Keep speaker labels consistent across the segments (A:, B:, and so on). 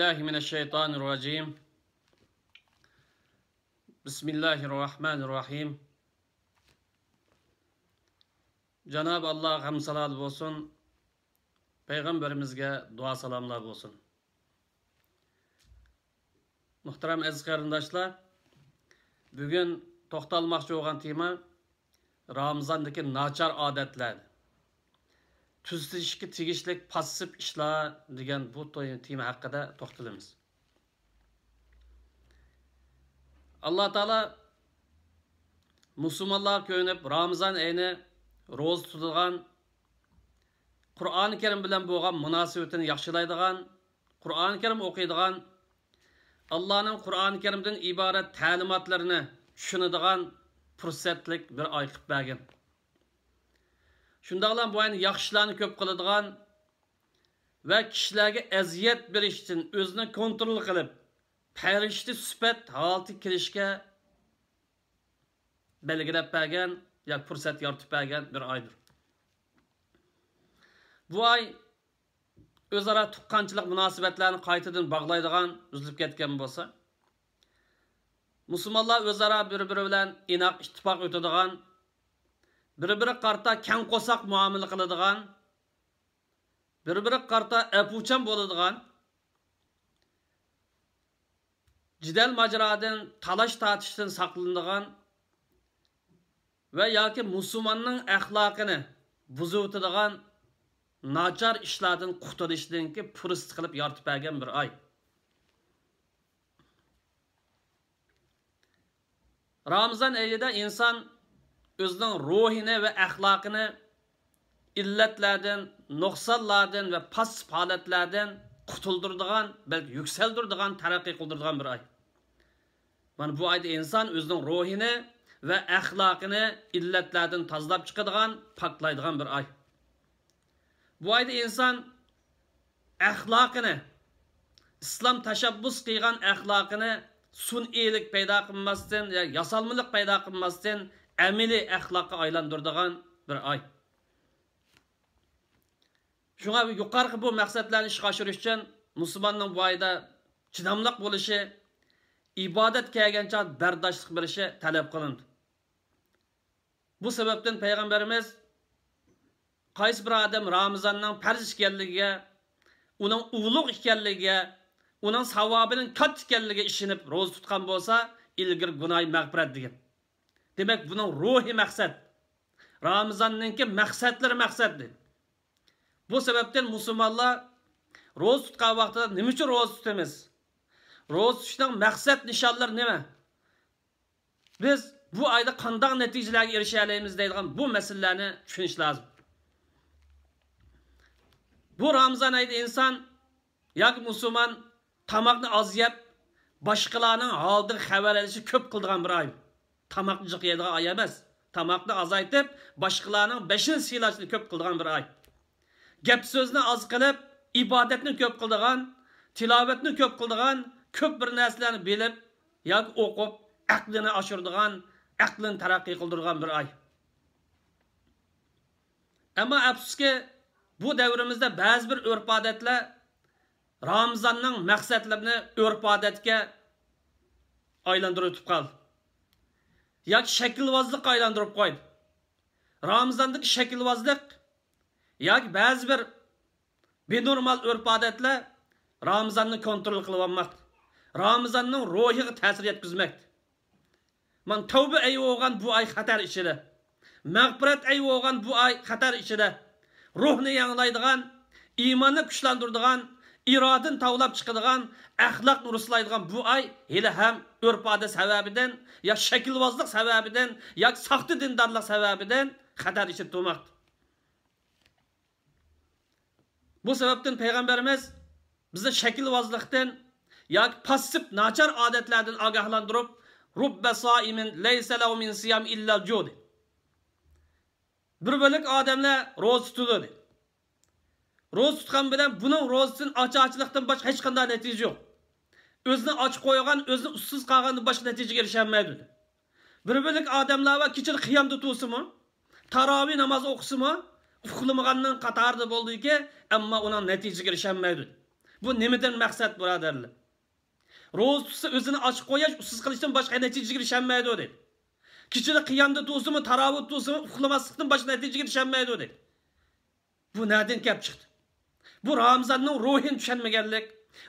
A: بالله من الشيطان الرجيم بسم الله الرحمن الرحيم janob alloh ham salovat bo'lsin payg'ambarimizga duo salomlar bo'lsin muhtaram aziz qarindoshlar bugun to'xtalmoqchi bo'lgan tema ramazondagi nachar odatlar tuzishga tegishli passiv ishlar degan bu tema haqida to'xtalamiz alloh taolo musulmonlar ko'nib ramazon ayni ro'za tutadigan qur'oni karim bilan bo'lgan munosabatini yaxshilaydigan qur'oni karim o'qiydigan allohning qur'oni karimdan iborat ta'limotlarini tushunadigan fursatlik bir oy qilib bergan shundoqlam bu ayın yaxşılarını köp ko'p qiladigan va kishilarga bir berish uchun o'zini kontrol qilib parishti süpət holati kirishga belgilab bergan yoki fursat yartıb bəgən bir oydir bu oy o'zaro tuqqanchilik munosabatlarini qaytadan bog'laydigan uzilib ketgan bo'lsa musulmonlar o'zaro bir bir bilan inoq ittifoq o'tadigan bir biri qarta kang qo'saq muomala qiladigan bir biri qarta apuchan bo'ladigan jidal majrodan talash tortishdan saqlanadigan va yoki musulmonning axloqini buzuvtadigan nachar ishlardan ki purist qilib yoritib bergan bir oy ramazon oyida inson o'zining ruhini va axloqini illatlardan nuqsonlardan va past holatlardan qutuldirdigan balki yuksaldirdigan taraqqiy qildirdigan bir oy mana bu oyda inson o'zining ruhini va axloqini illatlardan tozalab chiqadigan poklaydigan bir oy bu oyda inson axloqini islom tashabbus qilgan axloqini sun'iylik paydo qilmasdan yo'salmilik paydo qilmasdan amili axloqqa aylantiradigan bir oy shunga yuqorgi bu maqsadlarni ishga oshirish uchun musulmonning bu oyda chidamliq bo'lishi ibodat kelgancha bardoshliq bo'lishi talab qilindi bu sababdan payg'ambarimiz qaysi bir odam ramazonning farz ekanligiga uning ulug' ekanligiga uning savobining katta ekanligiga ishinib ro'za tutgan bo'lsa ilgir gunoh mag'firat degan demak buning ruhiy maqsad ramazonninki maqsadlar maqsadli bu sababdan musulmonlar ro'za tutgan vaqtida nima uchun ro'za tutamiz ro'za tutishning maqsad nishonlar nima biz bu oyda qandoq natijalarga erisha olamiz deydigan bu masalalarni tushunish lozim bu ramazon oyida inson yoki musulmon tomoqni oz yeb boshqalarning holdan xabar alishi ko'p qildigan bir oy tamoqni jiq yeydigan oy emas tomoqni ozaytib boshqalarning bashil siylashini ko'p qildigan bir oy gap so'zni oz qilib ibodatni ko'p qildigan tilovatni ko'p qildigan ko'p bir narsalarni bilib yoki o'qib aqlini oshirdigan aqlini taraqqiy qildirgan bir oy ammo afsuski bu davrimizda ba'zi bir urf odatlar ramazonning maqsadlarini urf odatga aylantirib o'tib qoldi як шәкілвазлық айландырып қойды. Рамзандық шәкілвазлық, як бәзбір бір бенормал өрп адетлі Рамзанның контрол қылып амақты. Рамзанның рухиғы тәсір еткізмекті. Мән тәубі әй оған бұ ай қатар ішілі. Мәңбірет әй оған бұ ай қатар ішілі. Рухны яңылайдыған, иманы күшландырдыған, irodin tavlab chiqadigan ahlak uruslaydigan bu ay oy hali ham urf odat sababidan yo ya sababidan yoki soxta kader sababidan xatar Bu sebepten bu bize şekil vazlıktan ya yoki passiv adetlerden odatlardan ogohlantirib rubba soimin laysa min siyam illa jud bir bo'lik odamlar ro'za tutadi ro'za tutgan bilan buning ro'zasini ochiqchilikdan boshqa hech qanday natija yo'q o'zini ochib qo'ygan o'zini ussiz qolgandan boshqa natijaga erishaolmaydi bir birlik odamlar va kechir qiyomda tusimi taroviy namoz Uxlimagandan uxlamagandan boldi bo'ldiki ammo uning natijaga erishaolmaydi bu nimadan maqsad birodarlar ro'za tutsa o'zini ochib qo'yish ussiz qilishdan boshqa natijaga erishaolmaydi dedi Kichir qiyomda tusimi tarovih tusimi uxlamaslikdan boshqa natijaga erishaolmaydi dedi bu nadan kelib chiqdi bu ramazonning ruhini tushunmaganlik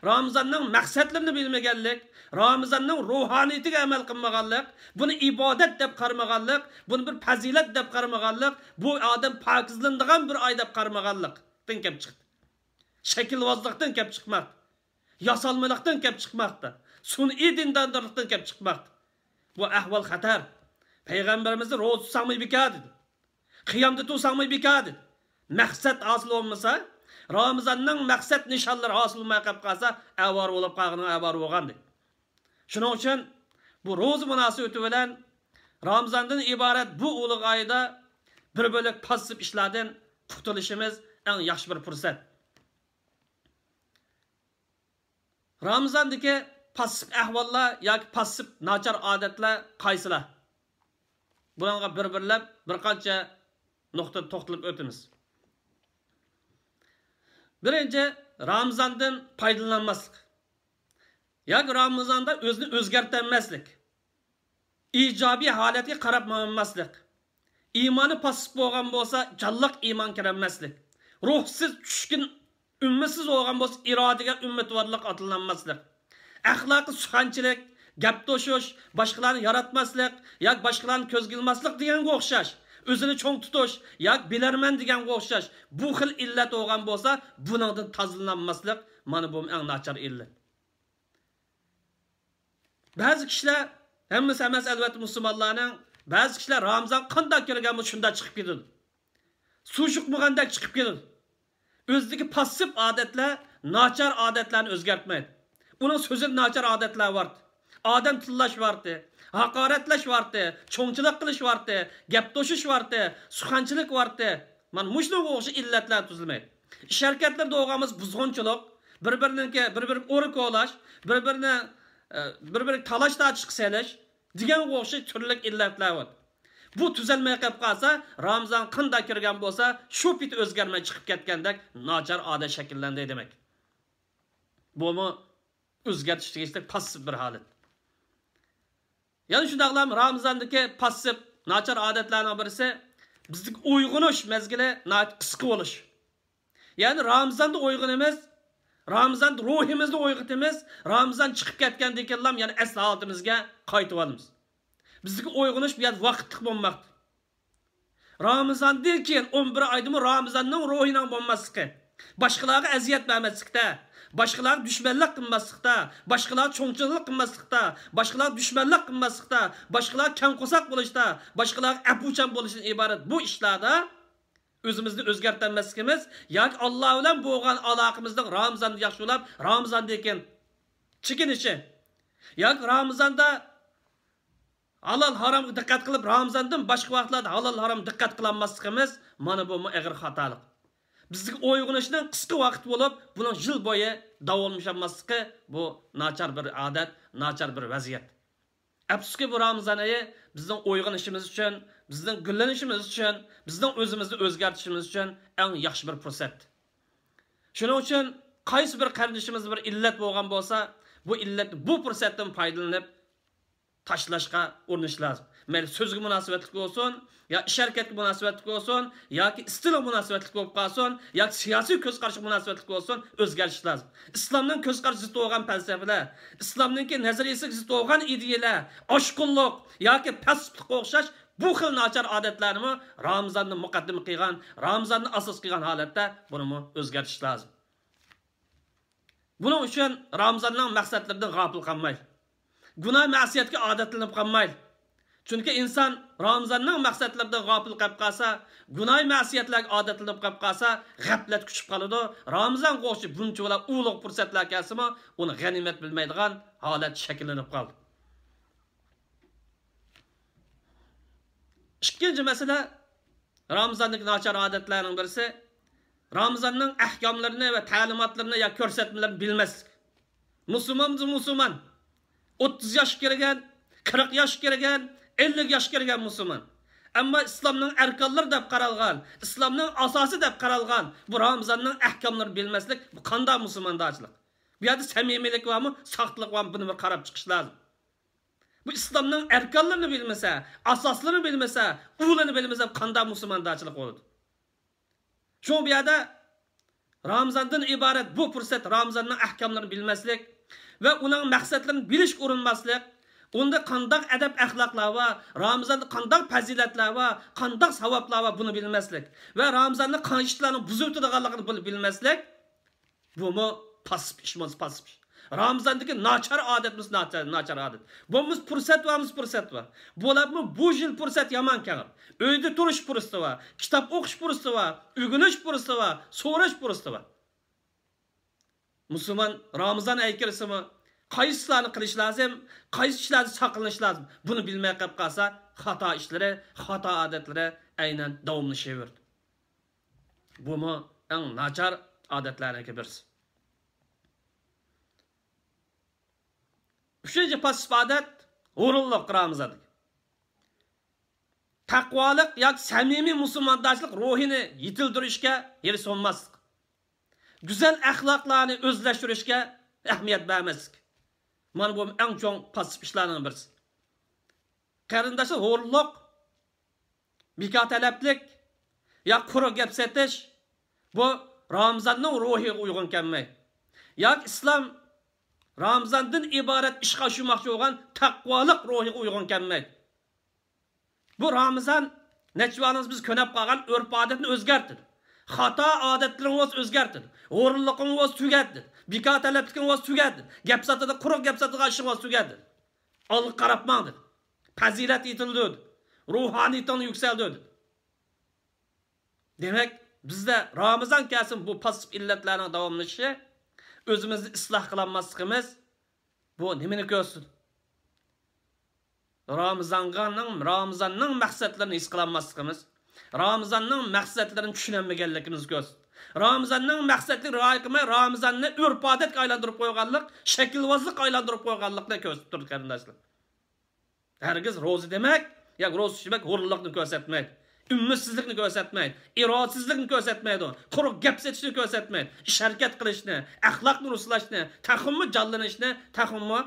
A: ramazonning maqsadlarini bilmaganlik ramazonning ruhoniyatiga amal qilmaganlik buni ibodat deb qaramaganlik buni bir fazilat deb qaramaganlik bu odam pokizlandigan bir oy deb qaramaganlikdan kelib chiqdi shaklvozlikdan kelib chiqmoqda yasalmalıqdan kelib çıxmaqdı. sun'iy dindarlıqdan kelib çıxmaqdı. Bu ahvol xatar payg'ambarimizni roz tutsamı bika dedi. Qiyamda tutsamı bika dedi. maqsad asıl olmasa, Ramazanning maqsad nishonlari hosil bo'lmay qolib qolsa, avor bo'lib qolgani avor bo'lgandi. Shuning uchun bu ro'za munosabati bilan Ramazondan iborat bu ulug' oyda bir bo'lak passiv ishlardan qutulishimiz eng yaxshi bir fursat. Ramazondagi passiv ahvollar yoki passiv nachar odatlar qaysilar? Bunga bir-birlab bir qancha nuqta to'xtalib o'tamiz. birinchi ramazondan foydalanmaslik yoki ramazonda o'zini o'zgartirmaslik ijobiy holatga qarab muammaslik iymoni pasib bo'lgan bo'lsa jalliq iymon kirolmaslik ruhsiz tushkun ummitsiz bo'lgan bo'lsa irodaga umidvorlik otlanmaslik axloqi suxanchilik gap to'shish boshqalarni yaratmaslik yoki boshqalarni ko'zga ilmaslik deganga o'xshash o'zini cho'ng tutish yoki bilarman deganga o'xshash bu xil illat bo'lgan bo'lsa buningdan tozalanmaslik mana bu eng nachar illat ba'zi kishilar hammasi emas albatta musulmonlarning ba'zi kishilar ramzon qandoq kelgan bo'lsa shunda chiqib ketadi suv chiqmagandak chiqib ketadi o'zidagi passiv odatlar nachar odatlarni o'zgartmaydi uning so'zi nachar odatlar bordi odam tillash bordi haqoratlash bordi cho'ngchilik qilish bordi gap to'shish bordi suxanchilik bordi mana mushunga o'xshash illatlar tuzilmaydi ish harakatlarda o'g'amiz buzg'unchilik bir biriniki bir birini o'rik olash bir birini bir e, biri talash tortish qilish degan o'xshash turli illatlar bor bu tuzalmay qolib qolsa ramzon qinda kirgan bo'lsa shu pit o'zgarmay chiqib ketgandek nochar odat shakllandi demak bumi o'zgartish tegishli passiv bir holat yana shundaqlam ramazondagi passiv nachar odatlarning birisi bizniki uyg'unish naç kıskı oluş. ya'ni Ramazan'da ruhimizde ramazonda ruhimizni uyg'otimiz ramazon chiqib ketgandan keyin yani yana asl holatimizga qaytib olamiz bizniki uyg'unish bu vaqtliq bo'lmoqda ramazondan keyin o'n bir oydami ramazonning ruhining bo'lmasligi boshqalarga aziyat bermaslikda boshqalar dushmanlik qilmaslikda boshqalar cho'ngchinlik qilmaslikda boshqalar dushmanlik qilmaslikda boshqalar kamqo'sak bo'lishda boshqalar apuchan buluşun iborat bu ishlarda o'zimizni o'zgartirmasligimiz yoki olloh bilan bo'lgan aloqamizni ramazonni yaxshilab ramazondakeyin chekinishi yoki ramazonda halal haromga diqqat qilib ramazondan boshqa vaqtlarda halal haram diqqat qilolmasligimiz mana bu ig'ir xatolik bizga uyg'onishidan qisqa vaqt bo'lib buni yil bo'yi davolanmasliqi bu nachar bir odat nachar bir vaziyat afsuski bu ramazon oyi bizning uyg'onishimiz uchun bizning gullanishimiz uchun bizning o'zimizni o'zgartirishimiz uchun eng yaxshi bir fursat shuning uchun qaysi bir qarindishimiz bir illat bo'lgan bo'lsa bu illat bu fursatdan foydalanib tashlashga urinish lozim mayli so'zga munosabatli bo'lsin yo ish harakatga munosabatli bo'lsin yoki stil munosabatli bo'lib qolsin yoki siyosiy ko'zqarashga munosabatli bo'lsin o'zgarishi lozim islomdan ko'zqarash zid bo'lgan falsafalar islomninki nazariyasi zid bo'lgan ideyalar oshqunliq yoki pastlikqa o'xshash bu xil nochar odatlarni ramzonni muqaddim qilgan ramzonni asos qilgan holatda buni o'zgartish lozim buning uchun ramzonning maqsadlaridan g'ofil qolmaylik gunoh ma'siyatga odatlanib qolmaylik chunki inson ramzonning maqsadlaridan g'ofil qolib qolsa gunoh masiyatlarga odatlanib qolib qolsa g'aflat kuchib qoladi ramazon qo'shi bunchalar ulug' fursatlar kelsimi uni g'animat bilmaydigan holat shakllanib qoldi ikkinchi masala ramazonning nochor odatlarning birisi ramzonning ahkomlarini va ta'limotlarini yo ko'rsatmalarini bilmaslik musulmon musulmon o'ttiz yosh kirgan qirq yosh kirgan 50 yoshga kirgan musulmon ammo İslam'ın arkonlari da karalgan. islomning asosi deb qaralgan bu ramazonning ahkomlarini bilmaslik bu qanday musulmondochilik bu yerda samimiylik bormi soxtalik bormi buni bir karab çıkış lazım. bu İslam'ın islomning arkonlarini bilmasa asoslarini bilmasa ulini bilmasa qanday musulmondochilik olur. Şu bir yada ramazondan ibaret bu fursat ramazonning ahkomlarini bilmaslik va uning maqsadlarini bilish urinmaslik Onda kandak edep, əxlaqlar var, Ramazanda kandak pəzilətlər var, kandak savablar var bunu bilməslik ve Ramazanda qanşıtların buzutduğanlığını bunu bilməslik bu mu pasif işimiz pasif. Ramazandakı naçar adətimiz naçar, naçar adet. Bu adət. Bumuz var mı fürsət var. Bolabmı bu yil fürsət yaman kəğir. Öydə turuş fürsəti var, Kitap oxuş fürsəti var, ügünüş fürsəti var, soruş fürsəti var. Müslüman Ramazan aykırısı mı? qaysi ishlarni qilish lozim qaysi ishlarni saqlanish lozim buni bilmay hata qolsa xato ishlari xato odatlari aynan davomlashaverdi bumi eng nachar odatlarniki birsi uchinchi passif odat o'rinliq ramzadi taqvolik yoki samimiy musulmondoshlik ruhini yetildirishga yeri so'nmaslik go'zal axloqlarni o'zlashtirishga ehmiyet bermaslik mana bu eng chong passiv ishlarning birisi qarindoshi g'o'rliq bekor talablik yo quru gap setish bu ramzonning ruhiga uyg'un kelmay yoki islom ramzondan iborat ishga shumoqchi bo'lgan taqvoliq ruhiga uyg'un kelmay bu ramzon nechvaningiz biz ko'nab qolgan urf odatni o'zgartirdi xato odatlaringiz o'zgartir o'rinliqingiz tugatdi biko talabligingiz tugatdi gap satida quruq gap sotiga ishingiz tugatdi olg'a qarabmang dedi fazilat etildi dedi ruhoniyatini yuksaldi dedi demak bizda ramazon kasim bu pasib illatlarning davomlanishi o'zimizni isloh qilolmasligimiz bu nimani ko'rsin ramazonning ramazonning maqsadlarini his qilolmasligimiz Ramazanın məqsədlərini düşünənməgənlikiniz göz. Ramazanın məqsədli rəqimi Ramazanı ürp-adət aylandırıb qoyğanlıq, şəkilvazlıq aylandırıb qoyğanlıqda göstərib durur qardaşlar. Hərgiz rozu demək, ya rozu demək hurluqni göstərmək. ümidsizlikni ko'rsatmaydi irodasizlikni ko'rsatmaydi quruq gap setishni ko'rsatmaydi ish harakat qilishni axloqni ruslashni taxummi jonlanishni taxummi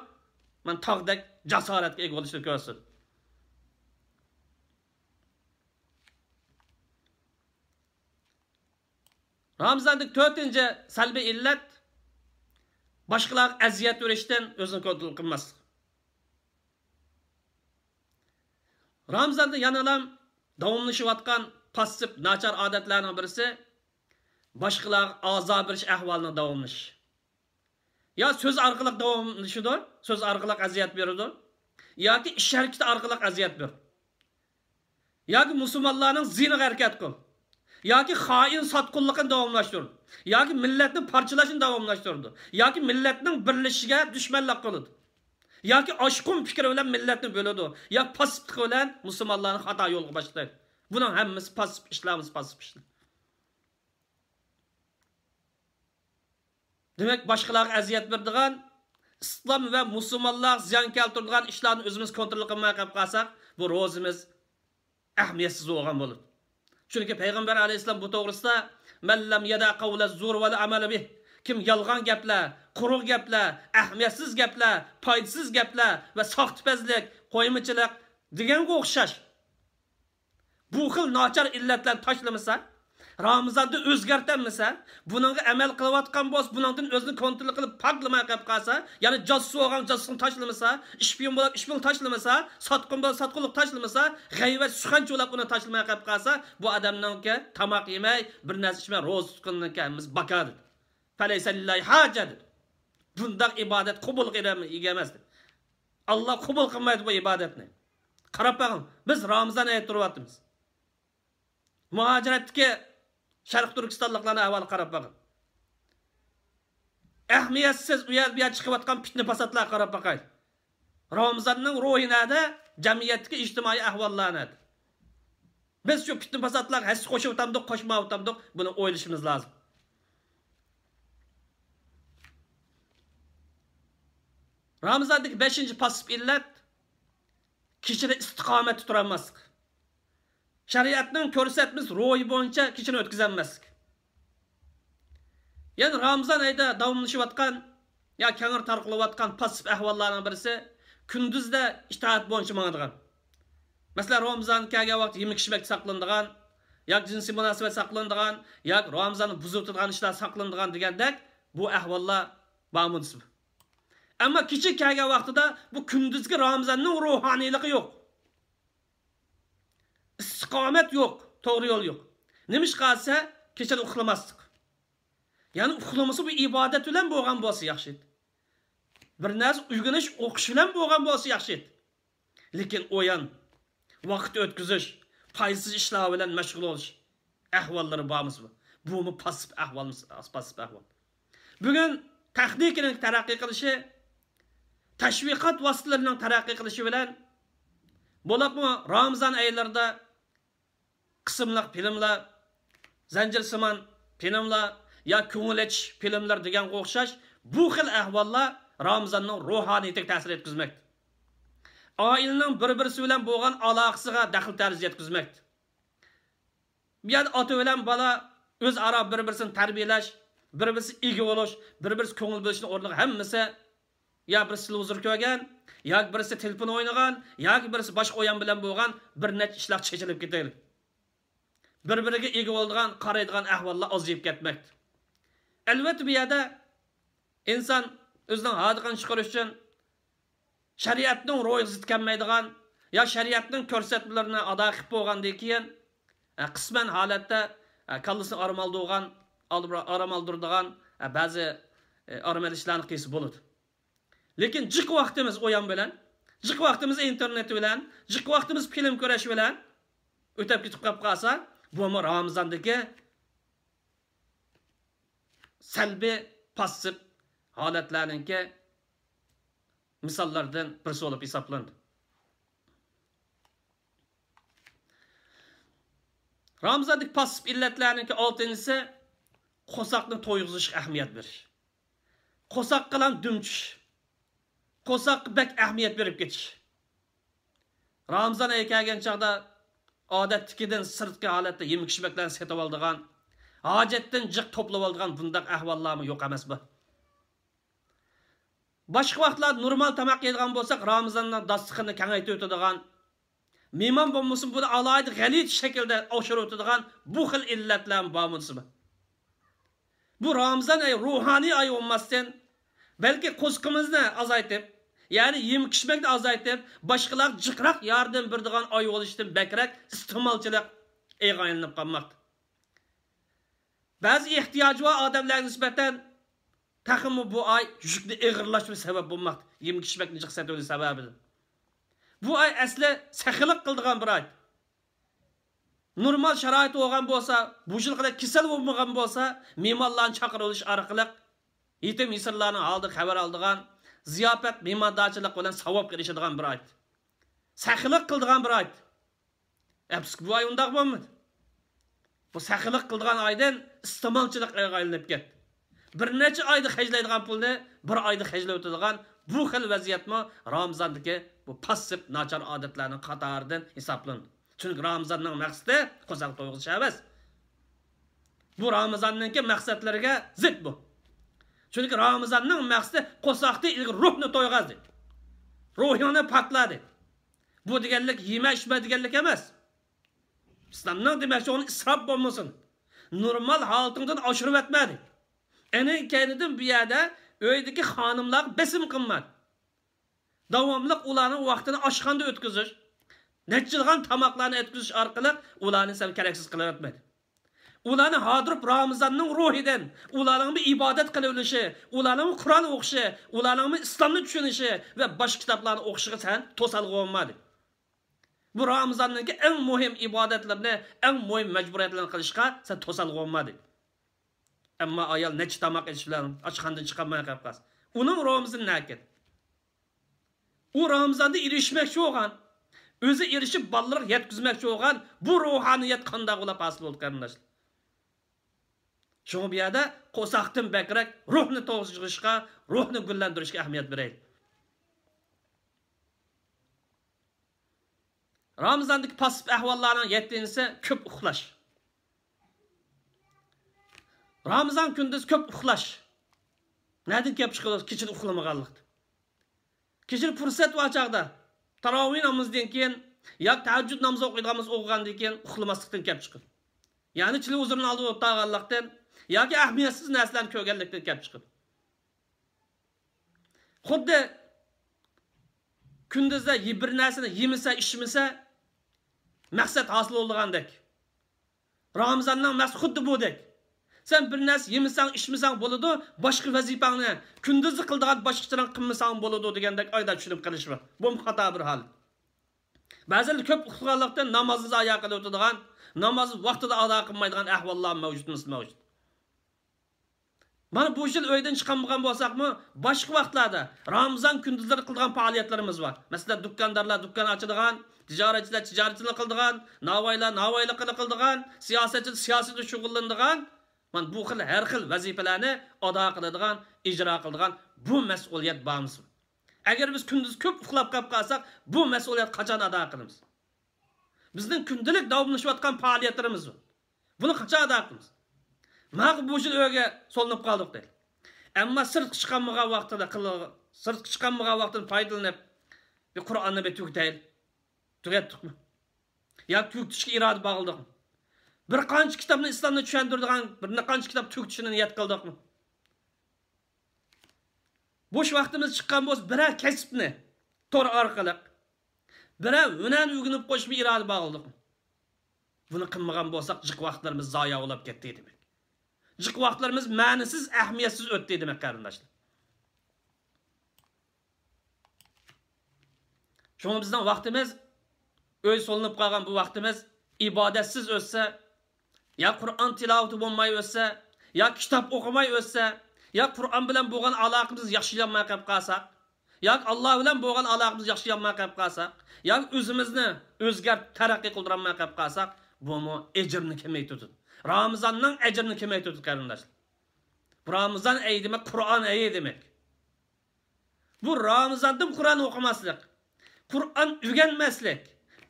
A: man tog'dek jasoratga ega bo'lishni ko'rsatdi ramzondagi to'rtinchi salbiy illat boshqalarga aziyat berishdan o'zini kontrol qilmaslik ramzonda yana ham davomlashayotgan passiv nachar odatlarni birisi boshqalarga azo berish ahvolini davomlash yo so'z orqali davomlashidir so'z orqali aziyat beradi yoki ish harakati orqali aziyat ber yoki musulmonlarning zinaga harakat qil yoki xoin sotqinlikni davomlashtirdi yoki millatni parchalashini davomlashtirdi yoki millatning birlashishiga dushmanlik qildi yoki oshqun fikri bilan millatni bo'ladi yo pasiblik bilan musulmonlarni xato yo'lga boshlaydi buning hammasi pasib ishlarimiz pasib ishlar demak boshqalarga aziyat berdigan islom va musulmonlar ziyon keltiradigan ishlarni o'zimiz kontrol qilmay qolib qolsak bu ro'zimiz ahamiyatsiz bo'lgan bo'ladi chunki payg'ambar alayhissalom bu to'g'risida mallam yada qavla zur vala amala bih kim yolg'on gaplar quruq gaplar ahamiyatsiz gaplar foydasiz gaplar va soxtipazlik qo'ymichilik deganga o'xshash bu xil nochar illatlarni tashlamasa ramazonni o'zgartirmasa buningga amal qilayotgan bo'lsa buningdan o'zini kontrol qilib poklamay qolib qolsa ya'ni jassus bo'lgan jassusni tashlamasa ishpion bo'lib ishpion tashlamasa sotqin bo'lib sotqinlik tashlamasa g'ayvat suxanchi bo'lib uni tashlamay qolib qolsa bu odamniki tamoq yemay bir narsa ichmay ro'za tutqinniki hammamiz bakar dedi bundoq ibodat qubul ega emas alloh qubul qilmaydi bu ibodatni qarab bag'im biz ramazon aytib turyapmiz muhojiratniki sharq turkistonliklarni ahvoli qarab boqing ahmiyatsiz u yer bu yer chiqayotgan fitna fasodlar qarab boqay ramazonning ruhi jamiyatdagi ijtimoiy ahvollanadi biz shu pitni fasodlarga hassa qo'shib o'tamdik qo'shmay o'tamdik buni o'ylashimiz lozim ramazondagi beshinchi pasib illat kishida istiqomatda turolmaslik shariatning ko'rsatmiz ro'yi bo'yicha kechani o'tkazolmasdik ya'ni ramazon oyida davomlashayotgan yo kangir tarqilayotgan passiv ahvollarning birisi kunduzda itoat bo'yicha mangadigan masalan ramazon kelgan vaqt yemak ichmak saqlanadigan yoki jinsiy munosabat saqlanadigan yoki ramazonni buziltirgan ishlar saqlanadigan degandek bu ahvollar bamunsib ammo kecha kelgan vaqtida bu kunduzgi ramazonning ruhoniyligi yo'q istiqomat yo'q to'g'ri yo'l yo'q nima ish qilsa kechada uxlamasdik ya'ni uxlamasa bu ibodat bilan bo'lgan bo'lsa yaxshi edi bir narsa uyg'unish, o'qish bilan bo'lgan bo'lsa yaxshi edi lekin o'yan vaqt o'tkazish foydasiz ishlar bilan mashg'ul bo'lish ahvollari bormiz bu bumi pasib ahvol pasib ahvol bugun texnikaning taraqqiy qilishi tashviqot vositalarining taraqqiy qilishi bilan bo'laqmi ramazon oylarida qismliq filmlar zanjirsimon filmlar yo ko'nglach filmlar deganga o'xshash bu xil ahvollar ramazonning ruhoniyatiga ta'sir etkazmakdi oilaning bir birisi bilan bo'lgan aloqasiga daxl tarz yetkazmoqda yani ota bilan bola o'zaro bir birisini tarbiyalash bir birisi ega bo'lish bir birisi ko'ngil bo'lishni o'rniga hammasi yo bir televizor ko'rgan yoki birisi telefon o'ynagan yoki birisi boshqa o'yin bilan bo'lgan bir necha ishlar chechilib ketaylik bir biriga ega bo'ladigan qaraydigan ahvollar ozayib ketmoqda albatta bu yerda inson o'zining hodiqini chiqarish uchun shariatning ro'yxati kelmaydigan yo shariatning ko'rsatmalarini ado qilib bo'lgandan keyin e, qisman holatda e, kallasini aramaldirgan aramaldirdigan e, ba'zi aramal ishlarni qilsa bo'ladi lekin jiq vaqtimiz o'yan bilan jiq vaqtimiz internet bilan jiq vaqtimiz film ko'rish bilan o'tab ketib qolib qolsa Bu ama Ramazan'daki selbi passif ki misallardan birisi olup hesaplandı. Ramazan'daki passif illetlerindeki altıncısı Qosaqni toyuzuş ahamiyat berish. Qosaq qalam dumchish. Qosaqqa bak ahamiyat berib ketish. Ramzan ay kelgan chaqda odatdagidan sirtqi holatda yemak ichmaklarni setib oldigan hojatdan jiq to'plab oldigan bundoq ahvollarmi yo'q emas bu boshqa vaqtlar normal tamoq yeydigan bo'lsak ramazonni dasturxonni kengaytib o'tadigan mehmon bo'lmasin buni alohida g'alit shaklda oshirib o'tadigan bu xil illatlar bormismi bu ramazon ay ruhoniy oy bo'lmasdan balki qo'zqimizni azaytib ya'ni yem kishmakni ozaytib boshqalar jiqroq yordam berdigan oy bo'lishdan bakrak iste'molchilik ayg'onlanib qolmoqda ba'zi ehtiyoji bor odamlarga nisbatan taximi bu oy yukni ig'irlashma sabab bo'lmoqda yem kishmakni jiqsatuvli sababidan bu oy asli saxilik qildigan bir oy normal sharoit bo'lgan bo'lsa bu yil qadar kasal bo'lmagan bo'lsa me'morlarni chaqirilish orqali yetim yesirlarni oldi xabar oldigan ziyofat mehmondorchilik bilan savob kirishadigan bir oyat saxilik qiladigan bir oyat afsuski e, bu oy undoq bo'lmadi bu saxilik qiladigan oydan iste'molchilik aylanib ketdi bir necha oyda hajlaydigan pulni bir oyda hajlab o'tadigan bu xil vaziyatmi ramzondagi bu passiv nachar odatlarning qatoridan hisoblandi chunki ramzonning maqsadi qo'zg'al to'yg'izish emas bu ramazonniki maqsadlarga zid bu chunki ramazonning maqsadi qo'soqni ilgari ruhni to'yg'azdi deydi ruhingni patla bu deganlik yema ichma deganlik emas islomning demakchi o'ni isrof bo'lmasin normal holatingdan oshirib o'tma deydi ana kanidan bu yerda uydagi xonimlar bism qilmadi davomli ularni vaqtini oshxonada o'tkazish nechilg'an tomoqlarni o'tkazish orqali ularni sal keraksiz qilib ularni hozir ramazonning ruhidan ularning ibodat qilinishi ularning qur'on o'qishi ularning islomni tushunishi va boshqa kitoblarni o'qishiga san to'salg'a bu Ramazonning eng muhim ibodatlarni eng muhim majburiyatlarni qilishga san to'salg'a ammo ayol necha tomoq ichish bilan oshxonadan chiqolmay qolib uning ramazini nakat u ramazonda erishmoqchi bo'lgan o'zi erishib ballarni yetkazmoqchi bo'lgan bu ruhoniyat qanday bo'lib hosil bo'ldi qarindoshlar shuning bu yerda qo'saqdan bakrak ruhni to'g'izlashga ruhni gullantirishga ahamiyat beraylik ramazondagi passif ahvollarning yettinchisi ko'p uxlash ramazon kunduz ko'p uxlash nadan kelib chiqadi kechada uxlamaganlikdan kechada fursat bor chog'da taroveh namozidan keyin yo tahajjud namozi o'qiydigan bo'lsa o'qigandan keyin uxlamaslikdan kelib chiqadi ya'ni televizorni oldida o'tirganlikdan yoki ahamiyatsiz narsalarni ko'rganlikdan kelib chiqib xuddi kunduzda bir narsani yemasa ichmasa maqsad hosil bo'lgandek ramazonning maqsadi xuddi budek sen bir narsa yemasang ichmasang bo'ladi boshqa vazifangni kunduzi qildigan boshqachani qilmasang bo'ladi degandek oyda tushunib qilish bu xato bir hol ba'zan ko'p uxlaganlikdan namozni zoya qilib o'tiradigan namozni vaqtida ado qilmaydigan ahvollar mavjud mavjud mana bu yil uydan chiqan bo'lsakmi boshqa vaqtlarda ramazon kunduzlari qilgan faoliyatlarimiz bor masalan do'kondorlar do'kon ochadigan tijoratchilar tijoratchilik qildigan navoiylar navoiylik qildigan siyosatchi siyosatda shug'ullanadigan mana bu xil har xil vazifalarni ado qiladigan ijro qiladigan bu mas'uliyat bormiz agar biz kunduz ko'p uxlab qolib qolsak bu mas'uliyat qachon ado qilamiz bizning kundalik davomlashayotgan faoliyatlarimiz buni qachon ado qilamiz Mağ bu yil uyga solinib qoldik dedi. Ammo sirtqa chiqanmagan vaqtida qilig'i, sirtqa chiqanmagan vaqtdan foydalanib bir Qur'onni bir tugtayl. Tugatdikmi? Ya tugtishga iroda bog'ladikmi? Bir qancha kitobni islomni tushuntiradigan bir qancha kitob tugtishni niyat qildikmi? bo'sh vaqtimiz chiqqan bo'lsa biror kasbni to'r orqali biror hunar o'rganib qo'yishga iroda bog'liq buni qilmagan bo'lsak jiq vaqtlarimiz zoya bo'lib ketdi demak jiq vaqtlarimiz ma'nisiz, ahamiyatsiz o'tdi demak qarindoshlar. Şoň bizden vaqtimiz öy solinib qolgan bu vaqtimiz ibadetsiz o'tsa, ya Qur'on tilovati bo'lmay o'tsa, ya kitap o'qimay o'tsa, ya Qur'on bilan bo'lgan aloqamiz yaxshilanmay qolib qolsak, ya Allah bilan bo'lgan aloqamiz yaxshilanmay qolib qolsak, ya o'zimizni o'zgar taraqqiy qildirmay qolib qolsak, bu mu kemiyi tutun. ecrini ajrini kamaytirdi kardeşler? bu Ramazan ayi mi? qur'on ayi demek. bu ramazonda qur'on o'qimaslik qur'on o'rganmaslik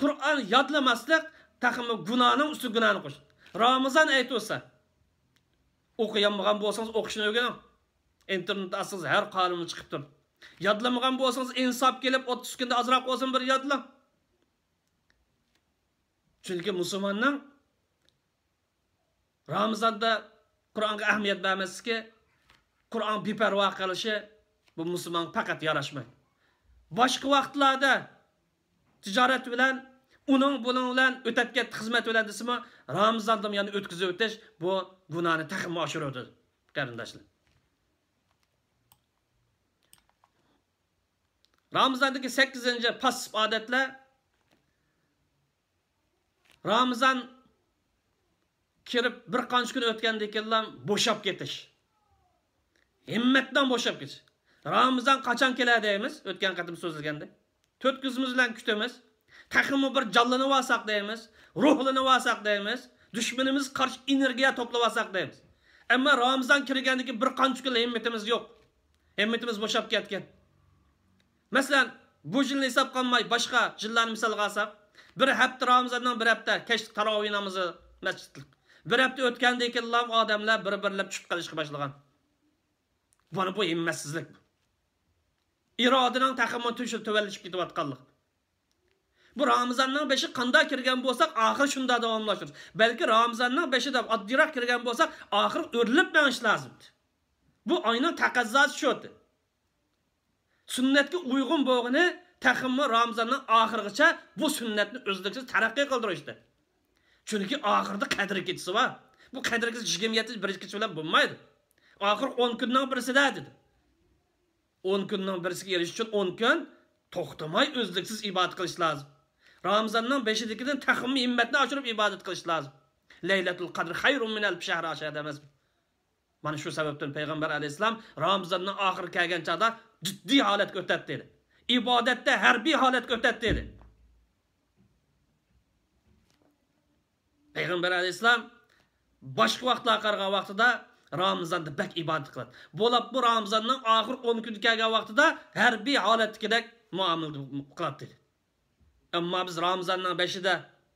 A: qur'on yodlamaslik taqimi gunohning usti gunohni qo'sh ramazon ayt bo'lsa o'qiyanmagan bo'lsangiz o'qishni o'rganing internetda aslida har qonimni chiqib turdi yodlamagan bo'lsangiz insap kelib 30 kunda azrak bo'lsin bir yodlang chunki musulmonning Ramazan'da ramazonda qur'onga ahamiyat bermaslikki qur'on beparvo qilishi bu Müslüman faqat yarashmaydi Başka vaktlerde ticaret bilan uning buning bilan o'tab hizmet xizmat bilan Ramazan'da ramazonda yani o'tkazib o'tish bu gunohni taxmin oshiradi qarindoshlar Ramazan'daki 8. pasif adetle Ramazan kirib bir qancha kun o'tgandan keyin bo'shab ketish himmatdan bo'shab ketish ramazon qachon keladi deymiz o'tgan qatim so'zlaganda to'rt kunimiz bilan kutamiz taximi bir jonlanib olsak deymiz ruhlanib olsak deymiz dushmanimiz qarshi energiya to'plab olsak deymiz ammo ramazon kirgandan keyin bir qancha kun himmatimiz yo'q himmatimiz bo'shab ketgan masalan bu yilni hisob qilmay boshqa yillarni misolga olsak bir hafta ramazondan bir hafta kech taroveh namozi masjidlik bir hafta o'tgandan keyin lab odamlar bir birlab tushib qilishga boshlagan mana bu himmatsizlik irodaning taqimi tushib tuvalishib ketayotganlik bu ramazonning beshi qanday kirgan bo'lsak oxir shunda davomlashtir balki ramazonning beshida oddiyroq kirgan bo'lsak oxir o'rilib banish lozim bu oyni taqazzosi shu sunnatga uyg'un bo'lg'ini taqimni ramazonning oxirigacha bu sunnatni uzluksiz taraqqiy qildirishdi işte. chunki oxirida qadri kechisi va bu qadri kechish yigirma yetti bir kecha bilan bo'lmaydi oxir o'n kunning birisida dedi o'n kunning birisiga erishish uchun o'n kun to'xtamay uzluksiz ibodat qilish lozim ramazonning beshidagidan taxmini himmatni oshirib ibodat qilish lozim laylatul qadr xayrun min alf shahr ashad emasmi mana shu sababdan payg'ambar alayhissalom ramazonni oxiri kelgan chog'da jiddiy holatga o'tadi dedi ibodatda harbiy holatga o'tadi dedi payg'ambar alayhissalom boshqa vaqtlarga qaragan vaqtida ramazonda bak ibadet qiladi bo'lab bu ramazonning oxir o'n kuni kelgan vaqtida harbiy holatdagidek muomala qiladi dedi ammo biz ramazonning beshida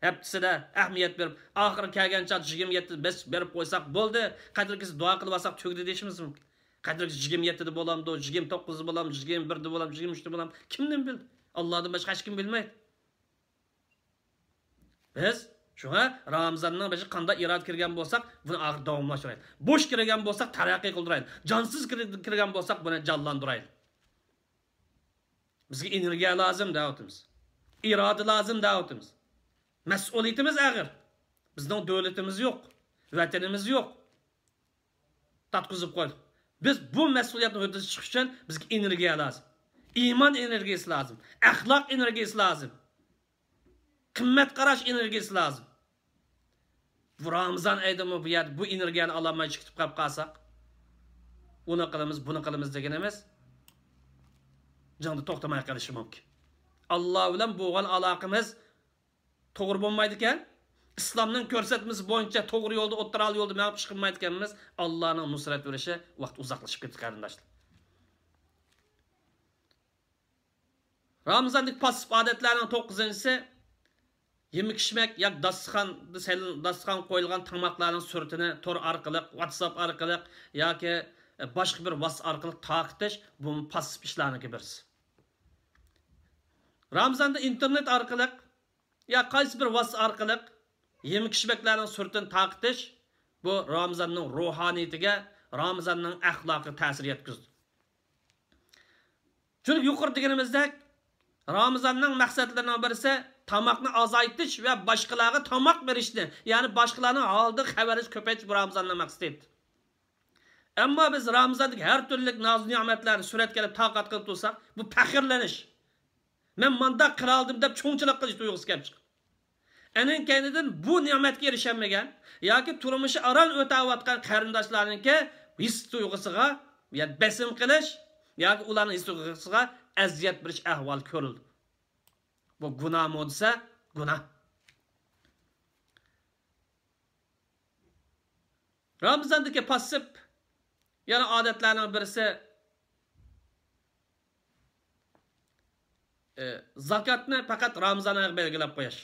A: ehmiyet ahmiyat berib oxir kelgancha yigirma yetti bes berib qo'ysak bo'ldi qadrkisi duo qilib olsak tugdi deyishimiz mumkin qadrkisi yigirma yettida bo'lamdi yigirma to'qqizda bo'lamdi yigirma birda bo'lamdi yigirma uchda bo'lamdi kimdan bildi allohdan boshqa kim bilmaydi biz shunga ramzonning bizi qanday iroda kirgan bo'lsak buni davomlashtiraylik bo'sh kirgan bo'lsak taraqqiy qildiraylik jonsiz kirgan bo'lsak buni jonlantiraylik bizga energiya lozim davatimiz iroda lozim davatimiz mas'uliyatimiz og'ir bizning devletimiz yok, vatanimiz yok, tatqizib qo'ydik biz bu mas'uliyatni uddasidan chiqish uchun bizga energiya lozim iymon energiyasi lozim axloq energiyasi lozim qimmat qarash energiyasi bu ramazon aydimi bu yer bu energiyani ololmay chiqib qolib qolsak uni qilamiz buni qilamiz degan emas jangni to'xtamay qolishi mumkin alloh bilan bo'lgan aloqamiz to'g'ri bo'lmaydi ekan islomning ko'rsatmasi bo'yicha to'g'ri yo'lda o'ttirali yo'lda manib ish qilmaydi ekanmiz allohning nusrat berishi vaqt uzoqlashib ketdi qarindoshlar ramazondagi passif odatlarning to'qqizinchisi yemikishmak ichmak yo dasturxon dasturxon qo'yilgan tamoqlarning suratini tor orqali whatsapp orqali yoki e, boshqa bir vas orqali taqitish bu passiv ishlarniki birisi ramzonda internet orqali yo qaysi bir vas orqali yemak suratini taqitish bu ramzonning ruhoniyatiga ramzonning axloqiga ta'sir yetkazdi chunki yuqori deganimizdek ramzonning maqsadlaridan birisi tamaqni azaytish va boshqalarga tamoq berishni ya'ni boshqalarning oldi xabarish ko'payish bu ramazonni maqsadi ammo biz ramazondagi har turli noz ne'matlarni suratga olib toqat qilib tursak bu faxrlanish men mandaq qila oldim deb cho'nchilik qilish tuyg'usi kelib chiqadi anin kaynidan bu ne'matga erishamagan yoki turmushi aron o'tayotgan qarindoshlarniki his tuyg'usiga besim qilish yoki ularni his tuyg'usiga aziyat berish ahvol ko'rildi Bu günah mı olsa günah. Ramazandaki pasip yani adetlerinin birisi e, zakatni fakat Ramazan ayı belgilab qo'yish.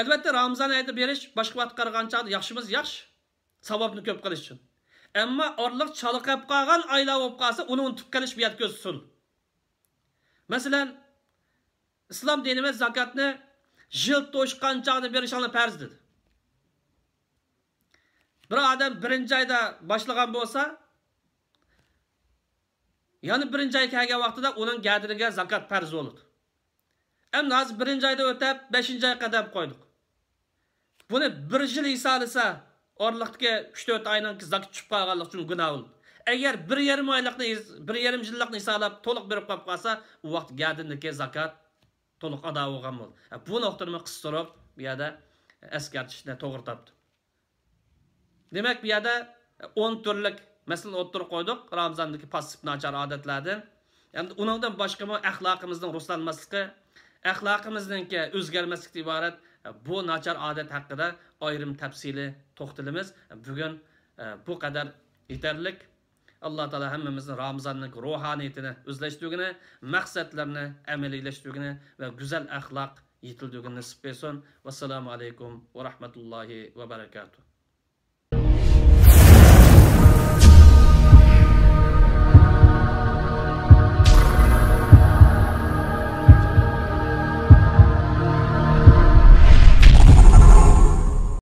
A: Albatta Ramazan ayida berish boshqa vaqt qarag'ancha yaxshimiz yaxshi savobni ko'p qilish Ama Ammo çalık chaliqib qolgan oylar bo'lib qolsa, uni unutib qilish bu yad ko'zsin. Masalan, islom dinimiz jil yil to'shgan bir berishni farz dedi bir odam birinchi oyda boshlagan bo'lsa ya'ni birinchi oy vakti vaqtida uning gadiriga zakat farz bo'ladi endi hozir birinchi oyda ötep, beşinci oyga qadam qo'ydik buni bir yil hisoblasa orliqdagi uch aynan ki zakot tushib qolganlik uchun günah bo'ldi agar bir yarim oylikni bir yarim yillikni hisoblab to'liq berib qolib qolsa u vaqt ki zakat to'liq ado bo'lgan bo'ldi bu nuqtani qisqaroq bu yerda e, eskartishni to'g'ri topdi demak bu yerda e, o'n turlik masalan o'tirib qo'ydik ramzondagi passiv nachar odatlardan endi undan boshqa axloqimizni ruslanmasligi axloqimizniki o'zgarmaslikdan iborat e, bu nachar odat haqida ayrim tafsili to'xtalamiz bugun bu qadar yetarlik alloh taolo hammamizni ramzonni ruhoniyatini o'zlashtirgini maqsadlarni amaliylashdugini va go'zal axloq yetildigini nasib qilsin vassalomu alaykum va rahmatullohi va barakatuh